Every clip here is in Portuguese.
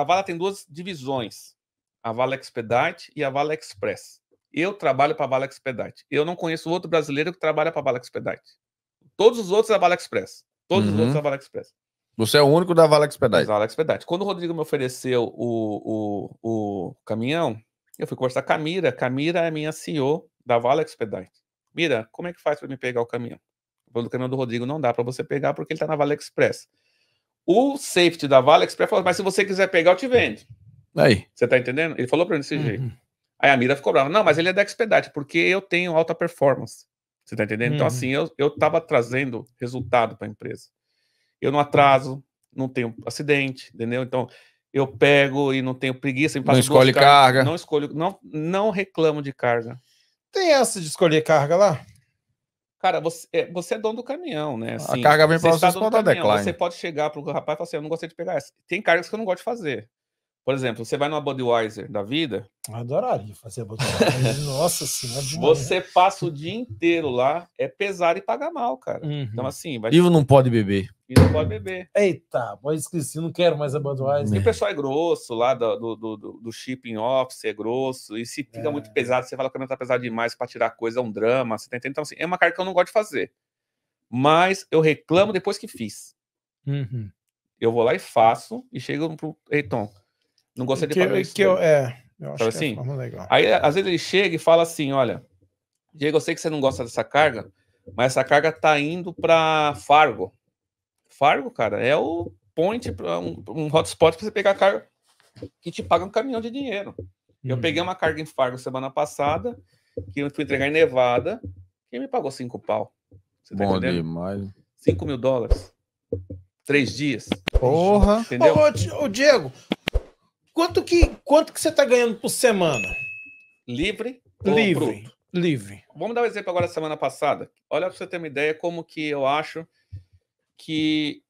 a Vala tem duas divisões, a Vala Expedite e a Vala Express. Eu trabalho para a Vala Expedite. Eu não conheço outro brasileiro que trabalha para a Vala Expedite. Todos os outros da é Vala Express. Todos uhum. os outros da uhum. é Vala Express. Você é o único da Vala Expedite. Da Expedite. Quando o Rodrigo me ofereceu o, o, o caminhão, eu fui conversar com a Mira. Camira é minha CEO da Vala Expedite. Mira, como é que faz para me pegar o caminhão? Pelo caminhão do Rodrigo não dá para você pegar porque ele está na Vala Express. O safety da Valex para falar, Mas se você quiser pegar, eu te vendo. Aí. Você tá entendendo? Ele falou para mim desse uhum. jeito. Aí a mira ficou brava. Não, mas ele é da Expedite, porque eu tenho alta performance. Você tá entendendo? Então, uhum. Então, assim, eu, eu tava trazendo resultado para a empresa. Eu não atraso, não tenho acidente, entendeu? Então, eu pego e não tenho preguiça. não escolhe carga. Não escolho, não, não reclamo de carga. Tem essa de escolher carga lá? Cara, você, é, você é dono do caminhão, né? Assim, a carga vem para você, você, você pode chegar para o rapaz e falar assim: eu não gostei de pegar essa. Tem cargas que eu não gosto de fazer. Por exemplo, você vai numa Budweiser da vida. Eu adoraria fazer Budweiser. Nossa senhora. Você passa o dia inteiro lá, é pesar e pagar mal, cara. Então, uhum. Então, assim. Vai... Ivo não pode beber. E não pode beber. Eita, mas esqueci, não quero mais a Budweiser. E o pessoal é grosso lá do, do, do, do shipping office, é grosso. E se fica é. muito pesado, você fala que não tá pesado demais para tirar coisa, é um drama. Você tá tenta Então, assim, é uma carta que eu não gosto de fazer. Mas eu reclamo depois que fiz. Uhum. Eu vou lá e faço e chego pro. Ei, Tom não gostei de que, isso. Que eu, é, eu acho assim? que é assim, legal. Aí, às vezes, ele chega e fala assim: olha, Diego, eu sei que você não gosta dessa carga, mas essa carga tá indo para Fargo. Fargo, cara, é o point, é um, um hotspot para você pegar carga que te paga um caminhão de dinheiro. Eu hum. peguei uma carga em Fargo semana passada, que eu fui entregar em Nevada, e me pagou cinco pau. Você tá Bom entendendo? demais. Cinco mil dólares. Três dias. Porra! Entendeu? Ô, ô, Diego, Quanto que, quanto que você está ganhando por semana? Livre livre, bruto? Livre. Vamos dar um exemplo agora da semana passada. Olha para você ter uma ideia como que eu acho que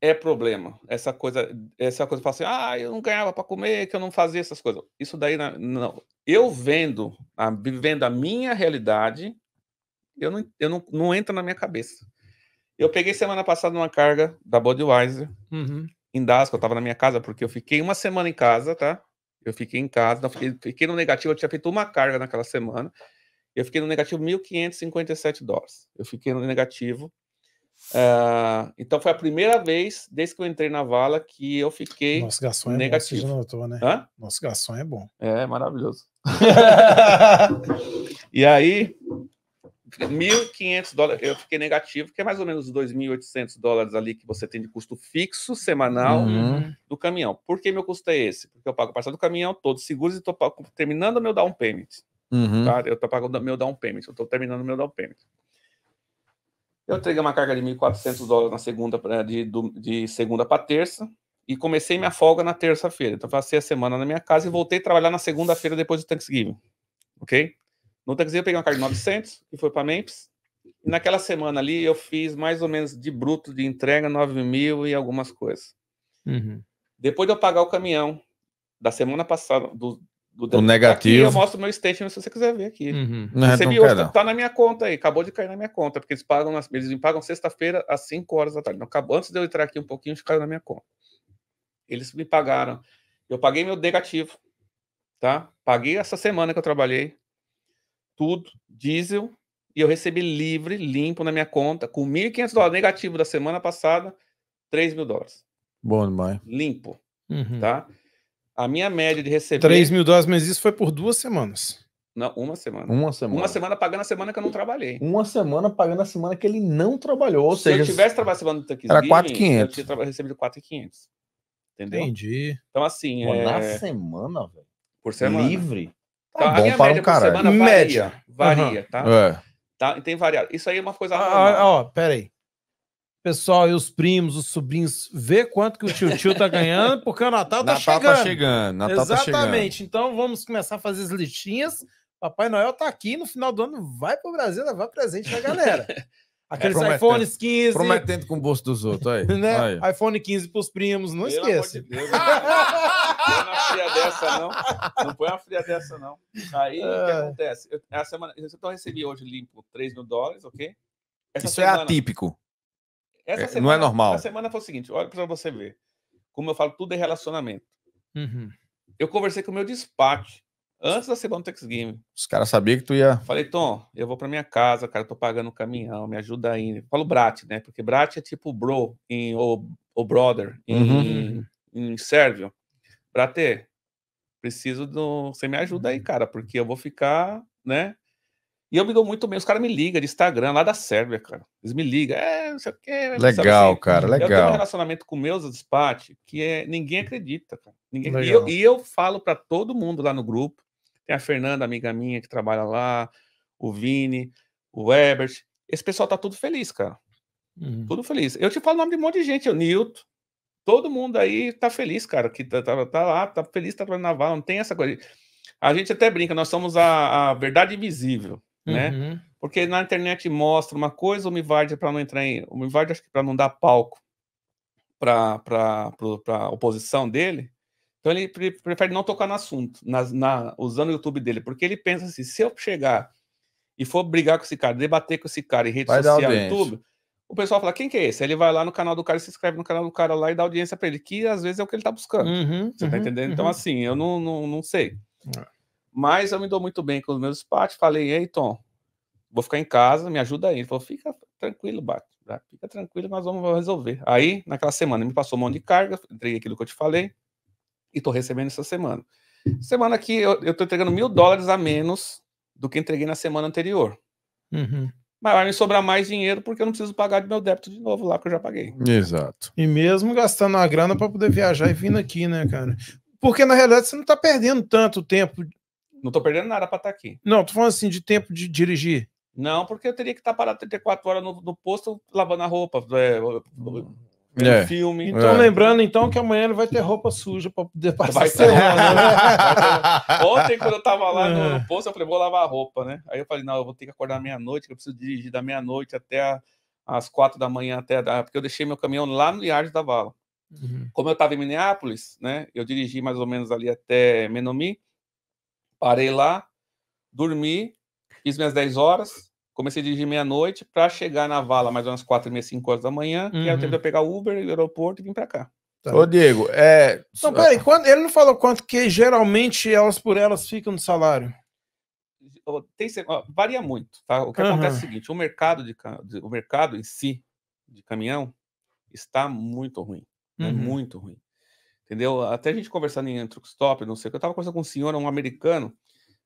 é problema. Essa coisa, essa coisa fala assim, ah, eu não ganhava para comer, que eu não fazia essas coisas. Isso daí não. Eu vendo, a, vivendo a minha realidade, eu não, eu não, não entra na minha cabeça. Eu peguei semana passada uma carga da Budweiser, uhum em Dasco, eu tava na minha casa, porque eu fiquei uma semana em casa, tá? Eu fiquei em casa, não, fiquei, fiquei no negativo, eu tinha feito uma carga naquela semana. Eu fiquei no negativo 1.557 dólares. Eu fiquei no negativo. Uh, então foi a primeira vez desde que eu entrei na vala que eu fiquei Nosso garçom negativo. É bom, notou, né? Hã? Nosso garçom é bom. É, maravilhoso. e aí, 1.500 dólares, eu fiquei negativo, que é mais ou menos 2.800 dólares ali que você tem de custo fixo semanal uhum. do caminhão. Por que meu custo é esse? Porque eu pago a parcela do caminhão, todos seguros e estou terminando meu down payment. Uhum. Tá? Eu estou pagando meu down payment, eu estou terminando meu down payment. Eu entreguei uma carga de 1.400 dólares na segunda, eh, de, de segunda para terça e comecei minha folga na terça-feira. Então, passei a semana na minha casa e voltei a trabalhar na segunda-feira depois do Thanksgiving. Ok? No outro dia eu peguei uma carga de 900 e foi para Memphis. E naquela semana ali eu fiz mais ou menos de bruto de entrega 9 mil e algumas coisas. Uhum. Depois de eu pagar o caminhão da semana passada, do, do, do negativo. Aqui, eu mostro meu statement se você quiser ver aqui. Uhum. Não, então Recebi tá na minha conta aí, acabou de cair na minha conta, porque eles pagam, eles me pagam sexta-feira às 5 horas da tarde. Então, acabou, antes de eu entrar aqui um pouquinho, caiu na minha conta. Eles me pagaram. Eu paguei meu negativo, tá? Paguei essa semana que eu trabalhei, tudo, diesel, e eu recebi livre, limpo na minha conta, com 1.500 dólares negativo da semana passada, 3 mil dólares. Bom demais. Limpo, uhum. tá? A minha média de receber... 3 mil dólares, mas isso foi por duas semanas. Não, uma semana. Uma semana. Uma semana pagando a semana que eu não trabalhei. Uma semana pagando a semana que ele não trabalhou. Ou Se seja, eu tivesse trabalhado semana do Tanquisguinho, era 4,500. Eu tinha recebido 4,500. Entendeu? Entendi. Então, assim. Pô, é... Na semana, velho. Por semana. Livre. Tá? bom para um cara Semana média. Varia, uhum. tá? É. tá? Tem variado. Isso aí é uma coisa. Ah, ah, ó, peraí. Pessoal, e os primos, os sobrinhos, vê quanto que o tio tio tá ganhando, porque o Natal tá Natal chegando. Tá chegando Natal Exatamente. Tá chegando. Então vamos começar a fazer as listinhas. Papai Noel tá aqui, no final do ano vai pro Brasil levar presente pra galera. Aqueles é, iPhones 15. Prometendo com o bolso dos outros, aí. né? aí. iPhone 15 pros primos, não Pelo esqueça. Né? uma fria dessa, não. Não põe uma fria dessa, não. Aí o que ah. acontece? Eu, é semana, então eu recebi hoje limpo 3 mil dólares, ok? Essa Isso é semana, é atípico. Semana, não é normal. A semana foi o seguinte: olha para você ver. Como eu falo, tudo é relacionamento. Uhum. Eu conversei com o meu despacho antes da semana do Tex Game. Os caras sabiam que tu ia. Falei, Tom, eu vou para minha casa, cara, tô pagando o caminhão, me ajuda aí. Eu falo Brat, né? Porque Brat é tipo bro, em, ou, ou brother, em, uhum. em, em sérvio para ter. Preciso do. Você me ajuda aí, uhum. cara, porque eu vou ficar, né? E eu me dou muito bem. Os caras me ligam de Instagram, lá da Sérvia, cara. Eles me ligam. É, não sei o quê. Legal, assim? cara, legal. Eu tenho um relacionamento com meus despachos que é, ninguém acredita, cara. Ninguém... E, eu, e eu falo para todo mundo lá no grupo. Tem a Fernanda, amiga minha, que trabalha lá, o Vini, o Ebert. Esse pessoal tá tudo feliz, cara. Uhum. Tudo feliz. Eu te falo o nome de um monte de gente. O Nilton, todo mundo aí tá feliz, cara, que tá, tá, tá lá, tá feliz, tá trabalhando na não tem essa coisa. A gente até brinca, nós somos a, a verdade invisível, né? uhum. né? Porque na internet mostra uma coisa, o Mivard para não entrar em. O Mivard, acho que para não dar palco para a oposição dele, então ele pre prefere não tocar no assunto, na, na, usando o YouTube dele, porque ele pensa assim: se eu chegar e for brigar com esse cara, debater com esse cara em rede Vai social, YouTube o pessoal fala, quem que é esse? Ele vai lá no canal do cara, se inscreve no canal do cara lá e dá audiência para ele, que às vezes é o que ele tá buscando. Uhum, você tá uhum, entendendo? Então, uhum. Então, assim, eu não, não, não sei. É. Mas eu me dou muito bem com os meus patos. Falei, ei, Tom, vou ficar em casa, me ajuda aí. Ele falou, fica tranquilo, Bate. Fica tranquilo, nós vamos resolver. Aí, naquela semana, me passou um monte de carga, entreguei aquilo que eu te falei e tô recebendo essa semana. Semana que eu, eu tô entregando mil dólares a menos do que entreguei na semana anterior. Uhum mas vai me sobrar mais dinheiro porque eu não preciso pagar de meu débito de novo lá que eu já paguei. Exato. E mesmo gastando a grana para poder viajar e vindo aqui, né, cara? Porque na realidade você não tá perdendo tanto tempo. Não tô perdendo nada para estar tá aqui. Não, tô falando assim de tempo de dirigir. Não, porque eu teria que estar tá parado 34 horas no, no posto lavando a roupa, é, hum vendo é. filme. Então, é. lembrando então que amanhã ele vai ter roupa suja para poder passar. Vai ter, né? Ontem, quando eu tava lá no, no é. posto, eu falei, vou lavar a roupa, né? Aí eu falei, não, eu vou ter que acordar meia-noite, que eu preciso dirigir da meia-noite até as quatro da manhã, até a, porque eu deixei meu caminhão lá no Iardes da Vala. Uhum. Como eu estava em Minneapolis, né? Eu dirigi mais ou menos ali até Menomi, parei lá, dormi, fiz minhas 10 horas, Comecei a dirigir meia-noite para chegar na vala mais ou menos quatro e meia, cinco horas da manhã, uhum. que era o tempo de eu pegar Uber, aeroporto e vim para cá. Tá. Ô, Diego, é. Não, peraí, quando, ele não falou quanto que geralmente elas por elas ficam no salário. Tem, varia muito, tá? O que uhum. acontece é o seguinte: o mercado, de, o mercado em si de caminhão está muito ruim. É uhum. Muito ruim. Entendeu? Até a gente conversando em truck stop, não sei o que, eu tava conversando com um senhor, um americano,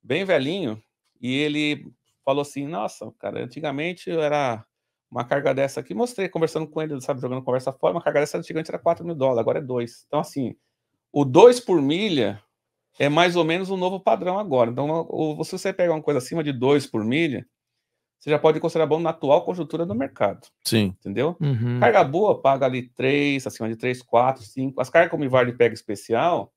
bem velhinho, e ele falou assim: Nossa, cara, antigamente era uma carga dessa aqui. Mostrei conversando com ele, sabe, jogando conversa fora. Uma carga dessa antigamente era 4 mil dólares, agora é 2. Então, assim, o 2 por milha é mais ou menos o um novo padrão agora. Então, se você pegar uma coisa acima de 2 por milha, você já pode considerar bom na atual conjuntura do mercado. Sim. Entendeu? Uhum. Carga boa paga ali 3, acima de 3, 4, 5. As cargas o Ivard pega especial,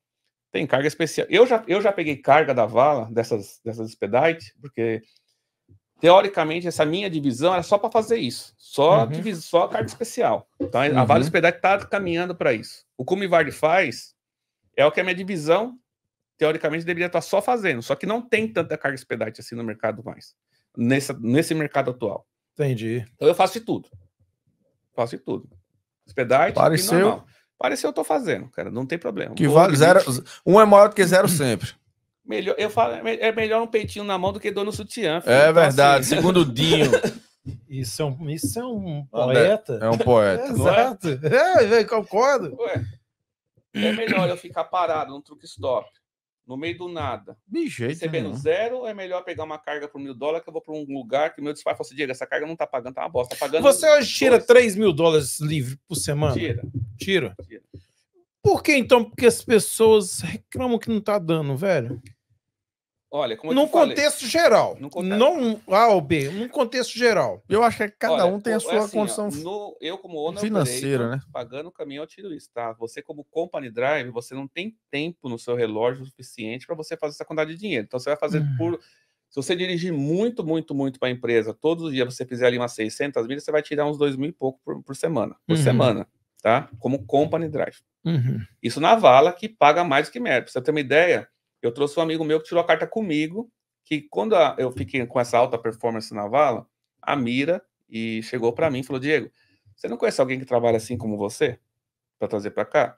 tem carga especial. Eu já, eu já peguei carga da vala, dessas, dessas Spedite, porque teoricamente, essa minha divisão era só para fazer isso. Só, uhum. divisão, só carga especial. Então, uhum. a Vale Hospedag está caminhando para isso. O que o Mivard faz é o que a minha divisão, teoricamente, deveria estar tá só fazendo. Só que não tem tanta carga hospedagem assim no mercado mais. nesse nesse mercado atual. Entendi. Então, eu faço de tudo. Faço de tudo. Hospedagem, é tipo Pareceu. Pareceu, eu tô fazendo, cara. Não tem problema. Que vale zero. Um é maior do que zero sempre. Melhor, eu falo, é, é melhor um peitinho na mão do que dor no sutiã. É filho. É verdade, assim... segundo Dinho. Isso é um, isso é um poeta. É um poeta. É? exato. É, concordo. Ué, é melhor eu ficar parado num truque stop, no meio do nada. De jeito recebendo não. zero, é melhor pegar uma carga por mil dólares que eu vou para um lugar que meu despacho fosse assim: Diego, essa carga não tá pagando, tá uma bosta. Tá pagando Você hoje tira dois. 3 mil dólares livre por semana? Tira. Tira. tira. Por que então? Porque as pessoas reclamam que não tá dando, velho? Olha, como num contexto falei, geral, não A ou B, num contexto geral. Eu acho que é cada Olha, um tem a é sua assim, condição ó, no, eu como owner financeira, né? Pagando o caminho, eu tiro isso, tá? Você como company drive, você não tem tempo no seu relógio suficiente para você fazer essa quantidade de dinheiro. Então você vai fazer hum. por se você dirigir muito, muito, muito para a empresa, todos os dias você fizer ali umas 600 mil você vai tirar uns 2 mil e pouco por, por semana. Por uhum. semana, tá? Como company drive. Uhum. Isso na vala que paga mais do que merda. Pra você ter uma ideia, eu trouxe um amigo meu que tirou a carta comigo, que quando a, eu fiquei com essa alta performance na vala, a mira e chegou para mim e falou: Diego, você não conhece alguém que trabalha assim como você? Para trazer para cá?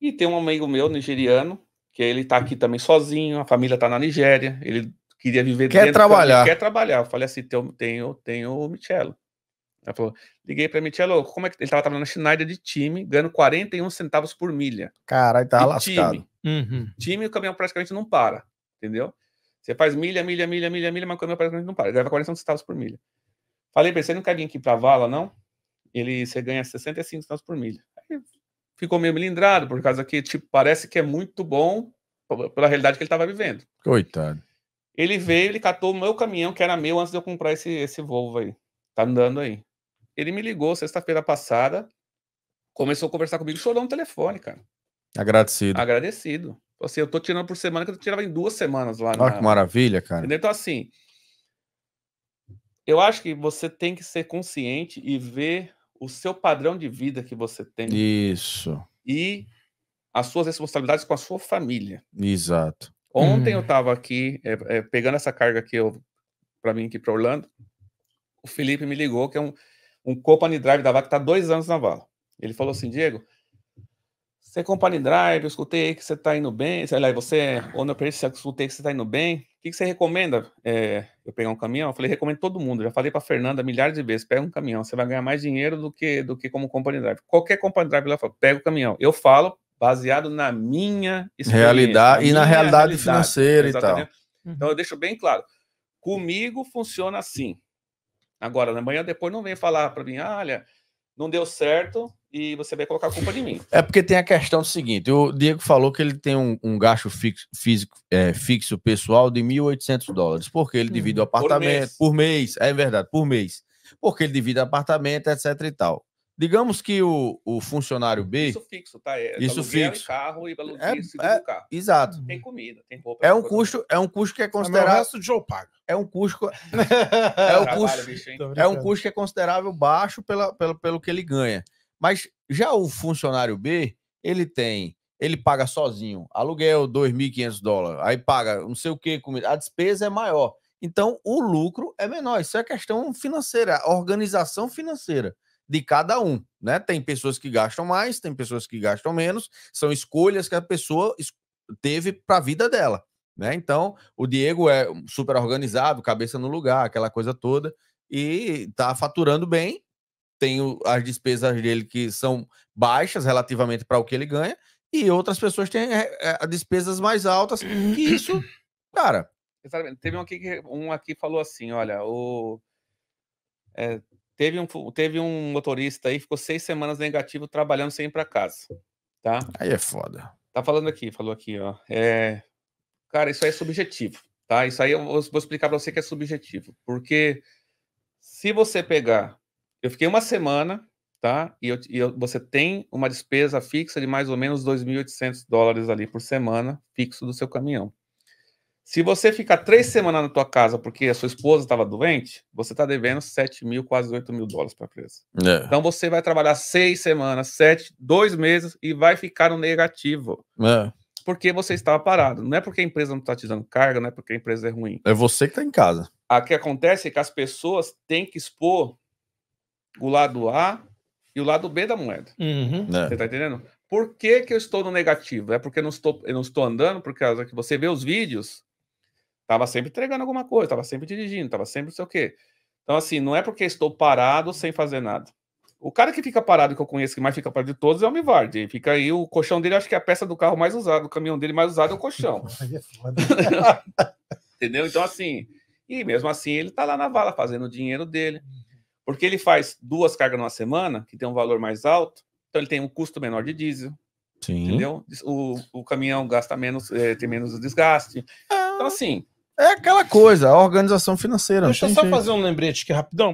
E tem um amigo meu, nigeriano, que ele tá aqui também sozinho, a família tá na Nigéria, ele queria viver quer trabalhar. quer trabalhar. Eu falei assim: tenho, tenho, tenho o Michelo. Ela falou, liguei para Michelo, como é que ele tava trabalhando na Schneider de time, ganhando 41 centavos por milha. Caralho, tá de lascado. Time. Uhum. Time, o caminhão praticamente não para, entendeu? Você faz milha, milha, milha, milha, milha, mas o caminhão praticamente não para. Ele leva 40 centavos por milha. Falei pra ele, você não quer vir aqui pra vala, não? Ele, você ganha 65 centavos por milha. Aí ficou meio melindrado, por causa que, tipo, parece que é muito bom pela realidade que ele estava vivendo. Coitado. Ele veio, ele catou o meu caminhão, que era meu, antes de eu comprar esse, esse Volvo aí. Tá andando aí. Ele me ligou sexta-feira passada, começou a conversar comigo, chorou no telefone, cara. Agradecido. Agradecido. Tipo assim, eu tô tirando por semana, que eu tirava em duas semanas lá. Olha na... que maravilha, cara. Entendeu? Então, assim, eu acho que você tem que ser consciente e ver o seu padrão de vida que você tem. Isso. E as suas responsabilidades com a sua família. Exato. Ontem hum. eu estava aqui, é, é, pegando essa carga que eu, para mim, aqui para Orlando, o Felipe me ligou, que é um, um Company Drive da vaca que tá dois anos na vala. Ele falou assim, Diego, você com palindrive, tá eu escutei que você está indo bem, sei lá, você, ou na eu escutei que você está indo bem, o que, que você recomenda? É, eu pegar um caminhão? Eu falei, recomendo todo mundo, já falei para Fernanda milhares de vezes, pega um caminhão, você vai ganhar mais dinheiro do que, do que como company drive. Qualquer company drive, lá fala, pega o caminhão. Eu falo baseado na minha Realidade, na e na realidade, realidade financeira exatamente. e tal. Então uhum. eu deixo bem claro, comigo funciona assim. Agora, na manhã depois não vem falar para mim, ah, olha, não deu certo, e você vai colocar a culpa em mim. É porque tem a questão do seguinte: o Diego falou que ele tem um, um gasto fixo, físico, é, fixo pessoal de 1.800 dólares, porque ele hum, divide o apartamento por mês. por mês. é verdade, por mês. Porque ele divide apartamento, etc e tal. Digamos que o, o funcionário B. Isso fixo, tá? É, isso fixo. carro e aluguel é, é, carro. Exato. Tem comida, tem roupa. É um custo, é um custo que é considerado. O resto paga. É um custo. é, um custo é um custo que é considerável baixo pela, pela, pelo que ele ganha. Mas já o funcionário B, ele tem, ele paga sozinho aluguel 2.500 dólares, aí paga não sei o que, a despesa é maior. Então o lucro é menor. Isso é questão financeira, organização financeira de cada um, né? Tem pessoas que gastam mais, tem pessoas que gastam menos, são escolhas que a pessoa teve para a vida dela, né? Então, o Diego é super organizado, cabeça no lugar, aquela coisa toda, e tá faturando bem, tem o, as despesas dele que são baixas relativamente para o que ele ganha, e outras pessoas têm é, é, despesas mais altas. E isso, cara. Exatamente. Teve um aqui que um aqui falou assim: olha, o. É, teve, um, teve um motorista aí, ficou seis semanas negativo trabalhando sem ir para casa. Tá? Aí é foda. Tá falando aqui, falou aqui, ó. É, cara, isso aí é subjetivo. Tá? Isso aí eu vou explicar para você que é subjetivo. Porque se você pegar eu fiquei uma semana, tá? E, eu, e eu, você tem uma despesa fixa de mais ou menos 2.800 dólares ali por semana, fixo do seu caminhão. Se você ficar três semanas na tua casa porque a sua esposa estava doente, você está devendo 7 mil, quase 8 mil dólares para a empresa. É. Então você vai trabalhar seis semanas, sete, dois meses e vai ficar no negativo. É. Porque você estava parado. Não é porque a empresa não está te dando carga, não é porque a empresa é ruim. É você que está em casa. O que acontece é que as pessoas têm que expor o lado A e o lado B da moeda. Uhum. É. Você tá entendendo? Por que, que eu estou no negativo? É porque eu não estou, eu não estou andando, por causa que você vê os vídeos, tava sempre entregando alguma coisa, tava sempre dirigindo, tava sempre não sei o quê. Então, assim, não é porque estou parado sem fazer nada. O cara que fica parado, que eu conheço, que mais fica parado de todos, é o Mivard. Fica aí, o colchão dele, acho que é a peça do carro mais usada, o caminhão dele mais usado é o colchão. É Entendeu? Então, assim, e mesmo assim, ele tá lá na vala fazendo o dinheiro dele. Porque ele faz duas cargas numa semana, que tem um valor mais alto, então ele tem um custo menor de diesel. Sim. Entendeu? O, o caminhão gasta menos, é, tem menos desgaste. Ah, então, assim. É aquela coisa, a organização financeira. Deixa eu só fazer um lembrete aqui rapidão.